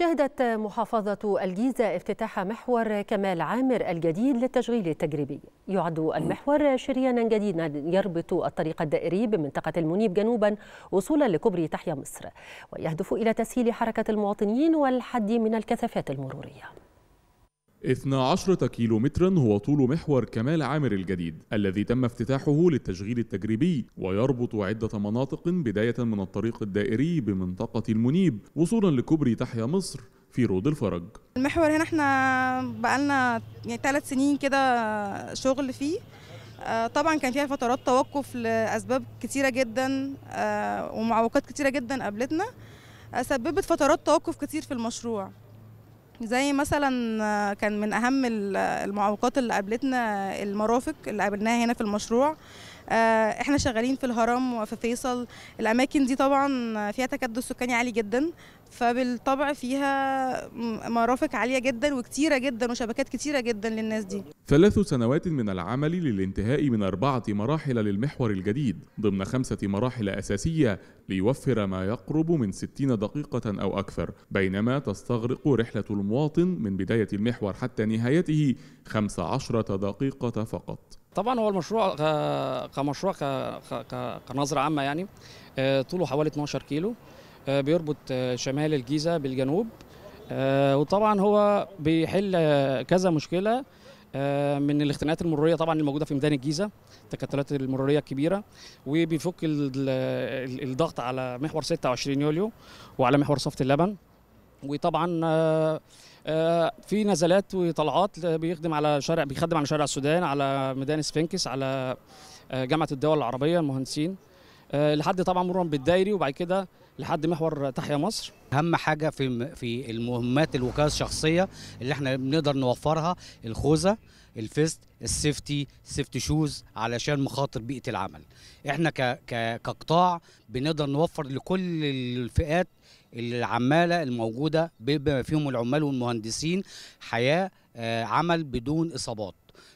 شهدت محافظة الجيزة افتتاح محور كمال عامر الجديد للتشغيل التجريبي يعد المحور شريانا جديدا يربط الطريق الدائري بمنطقة المنيب جنوبا وصولا لكوبري تحيا مصر ويهدف إلى تسهيل حركة المواطنين والحد من الكثافات المرورية 12 كيلو مترا هو طول محور كمال عامر الجديد الذي تم افتتاحه للتشغيل التجريبي ويربط عدة مناطق بداية من الطريق الدائري بمنطقة المنيب وصولا لكوبري تحيا مصر في رود الفرج المحور هنا احنا بقالنا يعني ثلاث سنين كده شغل فيه آه، طبعا كان فيها فترات توقف لاسباب كتيره جدا آه، ومعوقات كتيره جدا قابلتنا آه، سببت فترات توقف كتير في المشروع زي مثلا آه، كان من اهم المعوقات اللي قابلتنا المرافق اللي قابلناها هنا في المشروع آه، احنا شغالين في الهرم وفي فيصل الاماكن دي طبعا فيها تكدس سكاني عالي جدا فبالطبع فيها مرافق عاليه جدا وكتيره جدا وشبكات كتيره جدا للناس دي. ثلاث سنوات من العمل للانتهاء من اربعه مراحل للمحور الجديد ضمن خمسه مراحل اساسيه ليوفر ما يقرب من 60 دقيقه او اكثر، بينما تستغرق رحله المواطن من بدايه المحور حتى نهايته 15 دقيقه فقط. طبعا هو المشروع كمشروع كنظره عامه يعني آه، طوله حوالي 12 كيلو آه، بيربط آه، شمال الجيزه بالجنوب وطبعا هو بيحل كذا مشكله من الاختناقات المروريه طبعا الموجوده في ميدان الجيزه التكتلات المروريه الكبيره وبيفك الضغط على محور 26 يوليو وعلى محور صفه اللبن وطبعا آه، آه، في نزلات وطلعات بيخدم على شارع بيخدم على شارع السودان على ميدان سفنكس على آه، جامعه الدول العربيه المهندسين لحد طبعا مرورا بالدايري وبعد كده لحد محور تحيا مصر اهم حاجه في في المهمات الوكاله الشخصيه اللي احنا بنقدر نوفرها الخوذه الفيست السيفتي سيفتي شوز علشان مخاطر بيئه العمل احنا كقطاع بنقدر نوفر لكل الفئات العماله الموجوده بما فيهم العمال والمهندسين حياه آه، عمل بدون اصابات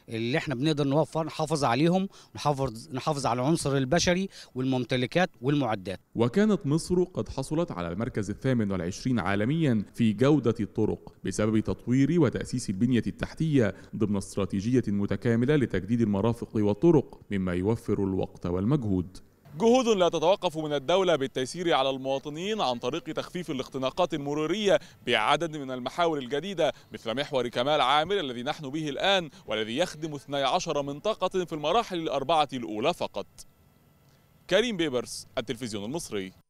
اللي احنا بنقدر نوفر نحافظ عليهم نحافظ نحافظ على العنصر البشري والممتلكات والمعدات وكانت مصر قد حصلت على المركز الثامن والعشرين عالميا في جودة الطرق بسبب تطوير وتأسيس البنية التحتية ضمن استراتيجية متكاملة لتجديد المرافق والطرق مما يوفر الوقت والمجهود جهود لا تتوقف من الدولة بالتيسير على المواطنين عن طريق تخفيف الاختناقات المرورية بعدد من المحاور الجديدة مثل محور كمال عامر الذي نحن به الآن والذي يخدم 12 منطقة في المراحل الأربعة الأولى فقط كريم بيبرس التلفزيون المصري